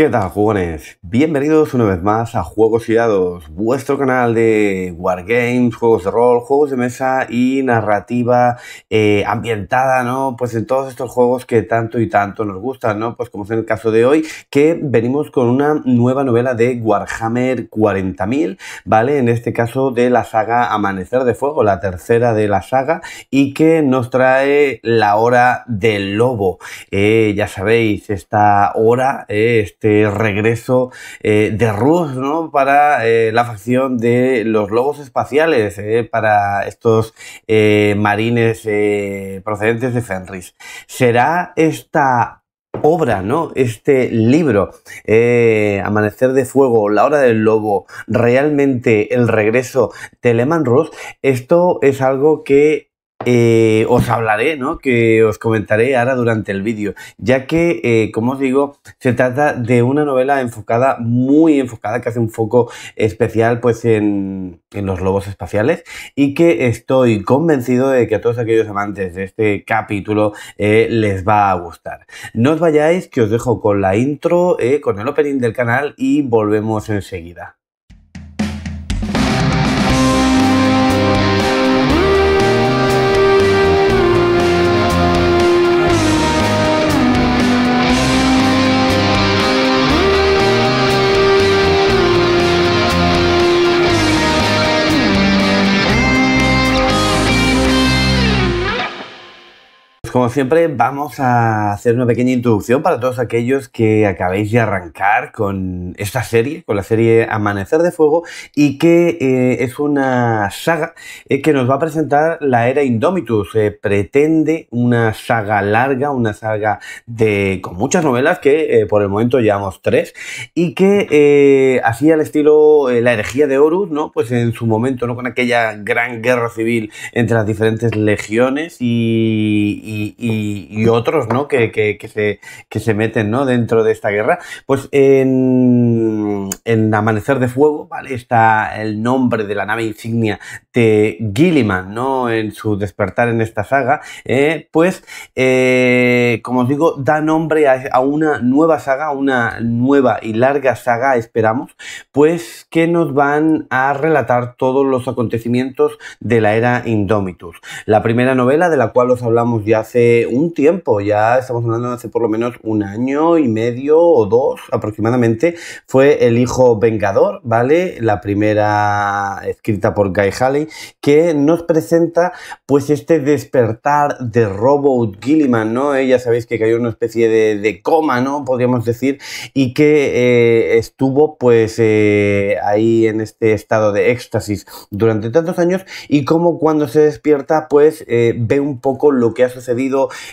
¿Qué tal, jugones? Bienvenidos una vez más a Juegos y Dados, vuestro canal de Wargames, juegos de rol, juegos de mesa y narrativa eh, ambientada, ¿no? Pues en todos estos juegos que tanto y tanto nos gustan, ¿no? Pues como es el caso de hoy, que venimos con una nueva novela de Warhammer 40.000, ¿vale? En este caso de la saga Amanecer de Fuego, la tercera de la saga, y que nos trae la hora del lobo. Eh, ya sabéis, esta hora, eh, este este regreso eh, de Rus ¿no? para eh, la facción de los lobos espaciales, eh, para estos marines procedentes de Fenris. ¿Será esta obra, ¿no? Este libro, Amanecer de Fuego, La Hora del Lobo, realmente el regreso de Leman Rus. esto es algo que eh, os hablaré, ¿no? Que os comentaré ahora durante el vídeo, ya que, eh, como os digo, se trata de una novela enfocada, muy enfocada, que hace un foco especial, pues, en, los lobos espaciales y que estoy convencido de que a todos aquellos amantes de este capítulo eh, les va a gustar. No os vayáis, que os dejo con la intro, con el opening del canal y volvemos enseguida. Pues como siempre, vamos a hacer una pequeña introducción para todos aquellos que acabéis de arrancar con esta serie, con la serie Amanecer de Fuego, y que eh, es una saga eh, que nos va a presentar la era Indomitus. pretende una saga larga, una saga de, con muchas novelas, que eh, por el momento llevamos tres, y que hacía al estilo La herejía de Horus, ¿no? pues en su momento, ¿no? con aquella gran guerra civil entre las diferentes legiones y y, otros ¿no? Que, se, se meten ¿no? dentro de esta guerra. Pues en, Amanecer de Fuego ¿vale? está el nombre de la nave insignia de Gilliman ¿no? en su despertar en esta saga, eh, pues eh, como os digo, da nombre a, una nueva saga, una nueva y larga saga, esperamos, pues que nos van a relatar todos los acontecimientos de la era Indomitus. La primera novela, de la cual os hablamos ya hace hace un tiempo, ya estamos hablando de hace por lo menos un año y medio o dos aproximadamente, fue El Hijo Vengador, ¿vale? La primera escrita por Guy Haley, que nos presenta pues este despertar de Robot Gilliman, ¿no? Eh, ya sabéis que cayó una especie de, coma, ¿no? Podríamos decir, y que eh, estuvo pues eh, ahí en este estado de éxtasis durante tantos años y como cuando se despierta pues ve un poco lo que ha sucedido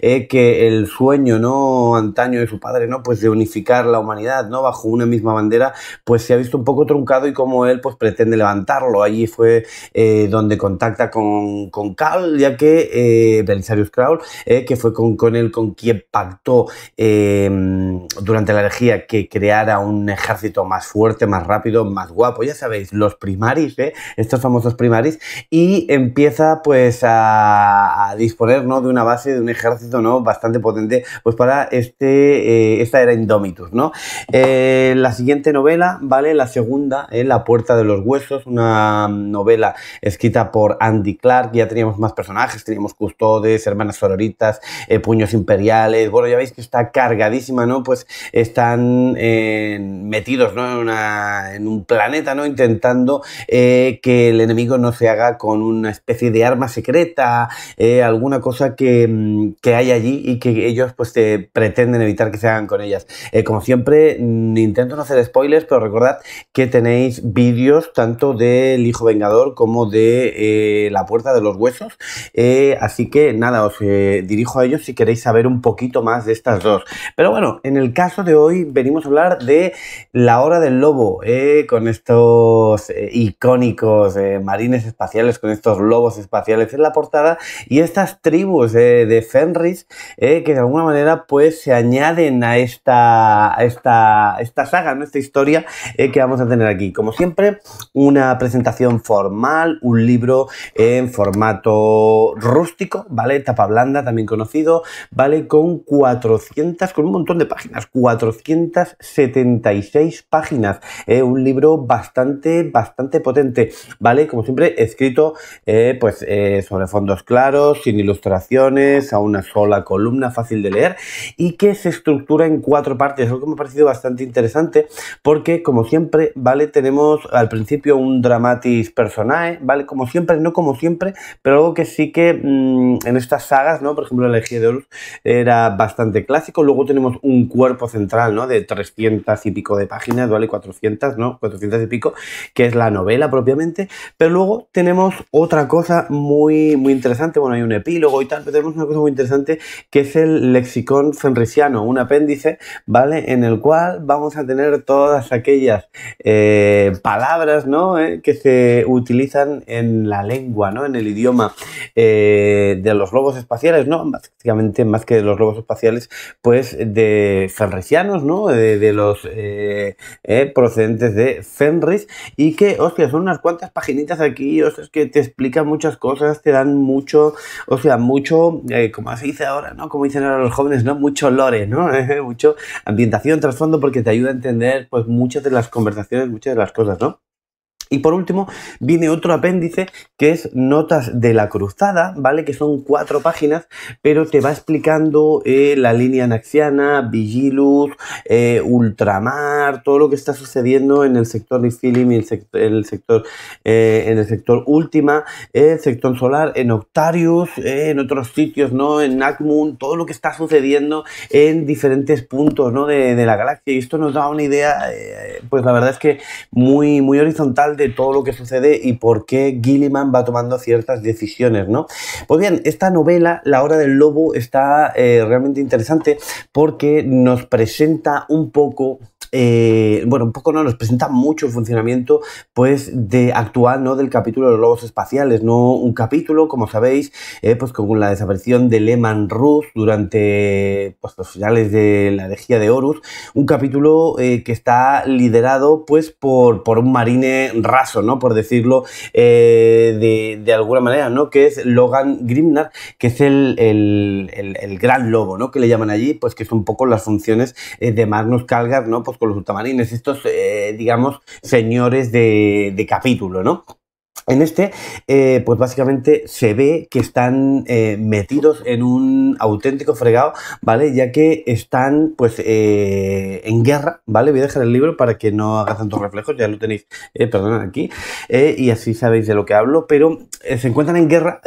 eh, que el sueño, ¿no? Antaño de su padre, ¿no? Pues de unificar la humanidad, ¿no? Bajo una misma bandera, pues se ha visto un poco truncado y como él, pues pretende levantarlo. Allí fue eh, donde contacta con, con ya que eh, Belisarius Kraul, que fue con, con él con quien pactó durante la energía que creara un ejército más fuerte, más rápido, más guapo, ya sabéis, los primaris, ¿eh? estos famosos primaris, y empieza pues a, disponer ¿no? de una base de un ejército ¿no? bastante potente pues para este, eh, esta era Indomitus. ¿no? Eh, la siguiente novela, ¿vale? La segunda, ¿eh? La Puerta de los Huesos, una novela escrita por Andy Clark. Ya teníamos más personajes, teníamos custodes, hermanas sororitas, puños imperiales. Bueno, ya veis que está cargadísima, ¿no? Pues están metidos ¿no? en, en, un planeta, ¿no? Intentando que el enemigo no se haga con una especie de arma secreta, alguna cosa que mm, Em, que hay allí y que ellos pues te pretenden evitar que se hagan con ellas. Eh, como siempre, mm, intento no hacer spoilers, pero recordad que tenéis vídeos tanto del Hijo Vengador como de eh, La Puerta de los Huesos. Eh, así que nada, os dirijo a ellos si queréis saber un poquito más de estas dos. Pero bueno, en el caso de hoy venimos a hablar de La Hora del Lobo, con estos icónicos marines espaciales, con estos lobos espaciales en la portada y estas tribus de Fenris, eh, que de alguna manera pues se añaden a esta, esta, esta saga, esta historia eh, que vamos a tener aquí. Como siempre, una presentación formal, un libro en formato rústico, ¿vale? Tapa blanda, también conocido, ¿vale? Con 400, con un montón de páginas, 476 páginas, eh, un libro bastante, bastante potente, ¿vale? Como siempre, escrito pues sobre fondos claros, sin ilustraciones, a una sola columna, fácil de leer y que se estructura en cuatro partes, algo que me ha parecido bastante interesante porque como siempre, ¿vale? Tenemos al principio un dramatis personae, ¿vale? Como siempre, no como siempre, pero algo que sí que mm, en estas sagas, ¿no? Por ejemplo, la Elegía de Horus era bastante clásico, luego tenemos un cuerpo central, ¿no? De 300 y pico de páginas, ¿vale? 400, ¿no? 400 y pico, que es la novela propiamente, pero luego tenemos otra cosa muy, muy interesante, bueno, hay un epílogo y tal, pero tenemos una que muy interesante que es el lexicón fenriciano, un apéndice, ¿vale? En el cual vamos a tener todas aquellas eh, palabras, ¿no? Eh, que se utilizan en la lengua, ¿no? En el idioma eh, de los lobos espaciales, ¿no? Básicamente más que de los lobos espaciales, pues de fenricianos, ¿no? De, los procedentes de Fenris y que, hostia, son unas cuantas paginitas aquí, que te explican muchas cosas, te dan mucho, o sea, mucho como se dice ahora, ¿no? Como dicen ahora los jóvenes, ¿no? Mucho lore, ¿no? Eh, mucho ambientación, trasfondo, porque te ayuda a entender, pues, muchas de las conversaciones, muchas de las cosas, ¿no? Y por último, viene otro apéndice que es Notas de la Cruzada, ¿vale? Que son cuatro páginas, pero te va explicando eh, la línea naxiana Vigilus, eh, Ultramar, todo lo que está sucediendo en el sector de en el, sector, eh, en el sector Última, el sector solar, en Octarius, en otros sitios, ¿no? En Nakmun, todo lo que está sucediendo en diferentes puntos, De, la galaxia. Y esto nos da una idea, pues la verdad es que muy, muy horizontal de todo lo que sucede y por qué Gilliman va tomando ciertas decisiones, ¿no? Pues bien, esta novela, La Hora del Lobo, está eh, realmente interesante porque nos presenta un poco eh, bueno, un poco no, nos presenta mucho el funcionamiento pues de actual, ¿no? Del capítulo de los lobos espaciales, ¿no? Un capítulo, como sabéis, eh, pues con la desaparición de Lehman Rus durante pues, los finales de la herejía de Horus, un capítulo eh, que está liderado pues por, por un marine raso, ¿no? Por decirlo de, alguna manera, ¿no? Que es Logan Grimnar, que es el, gran lobo, ¿no? Que le llaman allí, pues que son un poco las funciones de Magnus Calgar, ¿no? Pues los ultramarines, estos, eh, digamos, señores de capítulo, ¿no? En este, eh, pues básicamente se ve que están eh, metidos en un auténtico fregado, ¿vale? Ya que están, pues, eh, en guerra, ¿vale? Voy a dejar el libro para que no haga tantos reflejos, ya lo tenéis, perdón, aquí, y así sabéis de lo que hablo, pero se encuentran en guerra,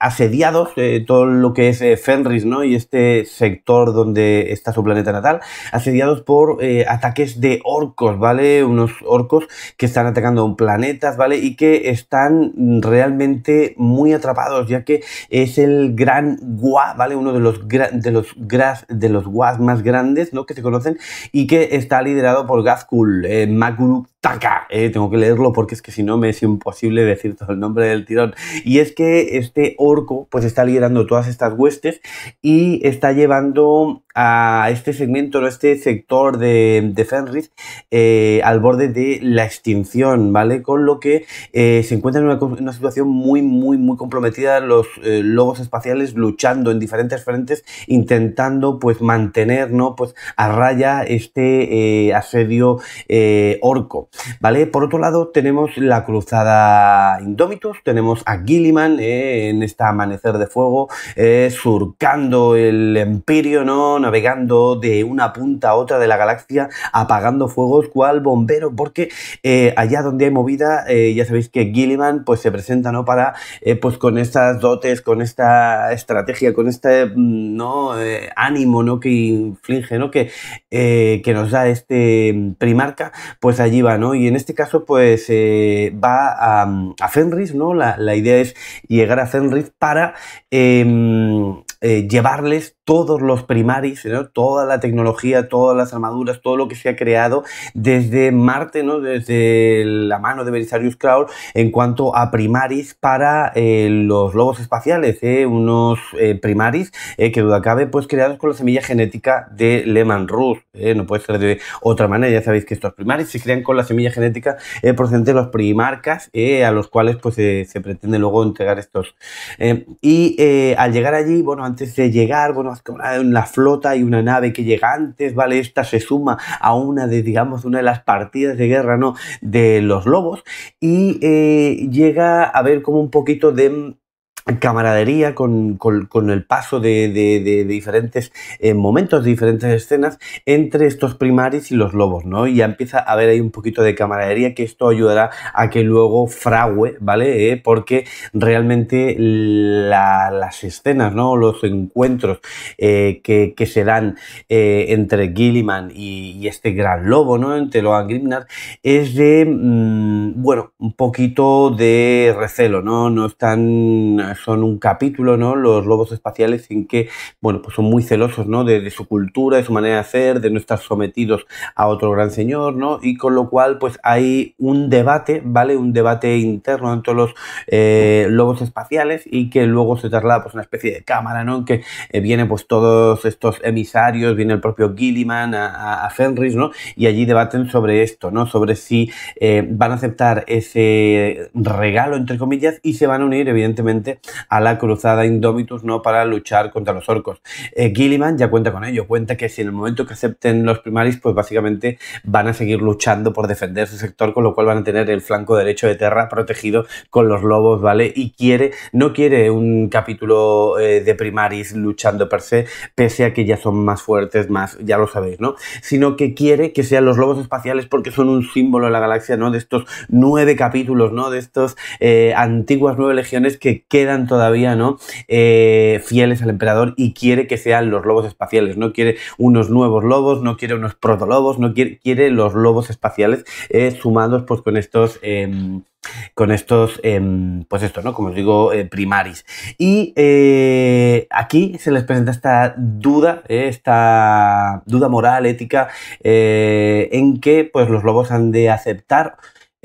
asediados, todo lo que es Fenris, ¿no? Y este sector donde está su planeta natal, asediados por ataques de orcos, ¿vale? Unos orcos que están atacando planetas, ¿vale? Y que están están realmente muy atrapados, ya que es el gran gua, ¿vale? Uno de los, de los, de los guas más grandes, ¿no? Que se conocen y que está liderado por Gazkul, eh, Taka. Eh, tengo que leerlo porque es que si no me es imposible decir todo el nombre del tirón. Y es que este orco, pues está liderando todas estas huestes y está llevando a este segmento, a este sector de, de Fenris eh, al borde de la extinción, ¿vale? Con lo que eh, se encuentran en una, situación muy, muy, muy comprometida los eh, lobos espaciales luchando en diferentes frentes, intentando pues mantener, ¿no? Pues a raya este asedio orco, ¿vale? Por otro lado, tenemos la cruzada Indomitus, tenemos a Gilliman en este amanecer de fuego, surcando el Empirio, ¿no? navegando de una punta a otra de la galaxia, apagando fuegos cual bombero, porque eh, allá donde hay movida, eh, ya sabéis que Gilliman pues, se presenta ¿no? para, eh, pues con estas dotes, con esta estrategia, con este mm, ¿no? ánimo ¿no? que inflige, ¿no? que, que nos da este mm, primarca, pues allí va, ¿no? Y en este caso, pues va a, mm, a, Fenris, ¿no? La, la, idea es llegar a Fenris para llevarles todos los primaris, toda la tecnología, todas las armaduras, todo lo que se ha creado desde Marte, ¿no? desde la mano de Belisarius Crowell, en cuanto a primaris para eh, los lobos espaciales, ¿eh? unos eh, primaris eh, que duda cabe, pues creados con la semilla genética de Lehman Rus, no puede ser de otra manera, ya sabéis que estos primaris se crean con la semilla genética procedente de los primarcas, a los cuales pues se pretende luego entregar estos. y al llegar allí, bueno, antes de llegar, bueno, una flota y una nave que llega antes, ¿vale? Esta se suma a una de, digamos, una de las partidas de guerra, ¿no? De los lobos y eh, llega a ver como un poquito de camaradería con, el paso de, diferentes eh, momentos, de diferentes escenas entre estos primaris y los lobos, ¿no? Y ya empieza a haber ahí un poquito de camaradería que esto ayudará a que luego frague, ¿vale? Eh, porque realmente las escenas, ¿no? Los encuentros eh, que, se dan entre Gilliman y, este gran lobo, ¿no? Entre Logan Grimnar, es de, mm, bueno, un poquito de recelo, ¿no? No es tan son un capítulo, ¿no? Los lobos espaciales en que, bueno, pues son muy celosos, ¿no? De, su cultura, de su manera de hacer, de no estar sometidos a otro gran señor, ¿no? Y con lo cual, pues hay un debate, ¿vale? Un debate interno entre los eh, lobos espaciales y que luego se traslada, pues, una especie de cámara, ¿no? En que eh, vienen, pues, todos estos emisarios, viene el propio Gilliman a, a, ¿no? Y allí debaten sobre esto, ¿no? Sobre si eh, van a aceptar ese regalo, entre comillas, y se van a unir, evidentemente, a la cruzada Indomitus ¿no? para luchar contra los orcos. giliman eh, Gilliman ya cuenta con ello, cuenta que si en el momento que acepten los primaris, pues básicamente van a seguir luchando por defender su sector, con lo cual van a tener el flanco derecho de Terra protegido con los lobos, ¿vale? Y quiere, no quiere un capítulo eh, de primaris luchando per se, pese a que ya son más fuertes, más, ya lo sabéis, ¿no? Sino que quiere que sean los lobos espaciales porque son un símbolo de la galaxia, ¿no? De estos nueve capítulos, ¿no? De estos eh, antiguas nueve legiones que quedan todavía ¿no? Eh, fieles al emperador y quiere que sean los lobos espaciales. No quiere unos nuevos lobos, no quiere unos protolobos, no quiere, quiere los lobos espaciales eh, sumados pues, con estos em, con estos, em, pues esto, ¿no? Como os digo, eh, primaris. Y aquí se les presenta esta duda, esta duda moral, ética, en que pues los lobos han de aceptar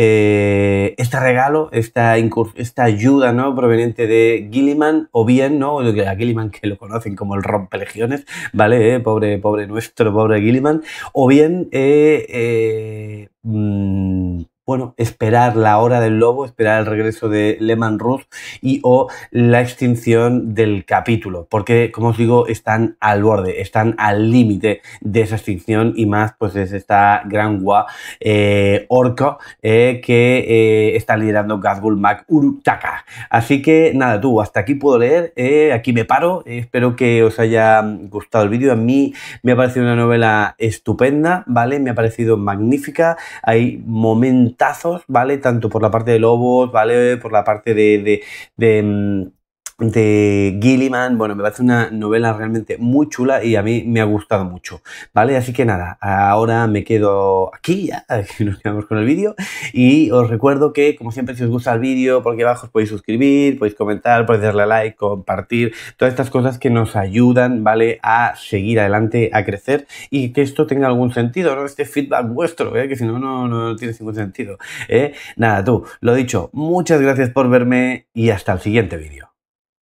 eh, este regalo, esta, esta ayuda ¿no? proveniente de Gilliman, o bien, ¿no? a Gilliman que lo conocen como el rompelegiones, ¿vale? Eh, pobre, pobre nuestro, pobre Gilliman, o bien eh, mm, bueno, esperar la hora del lobo, esperar el regreso de Lehman Ruth y o la extinción del capítulo, porque como os digo, están al borde, están al límite de esa extinción y más pues es esta gran gua eh, orca eh, que eh, está liderando Gazgul Mac Urutaka. Así que nada, tú, hasta aquí puedo leer, aquí me paro, espero que os haya gustado el vídeo, a mí me ha parecido una novela estupenda, ¿vale? Me ha parecido magnífica, hay momentos Tazos, ¿vale? Tanto por la parte de lobos, ¿vale? Por la parte de, de mm, de Gilliman. Bueno, me parece una novela realmente muy chula y a mí me ha gustado mucho, ¿vale? Así que nada, ahora me quedo aquí, ya, nos quedamos con el vídeo. Y os recuerdo que, como siempre, si os gusta el vídeo, por aquí abajo os podéis suscribir, podéis comentar, podéis darle a like, compartir, todas estas cosas que nos ayudan, ¿vale? A seguir adelante, a crecer y que esto tenga algún sentido, ¿no? Este feedback vuestro, ¿eh? Que si no, no, tiene ningún sentido, ¿eh? Nada, tú, lo dicho, muchas gracias por verme y hasta el siguiente vídeo.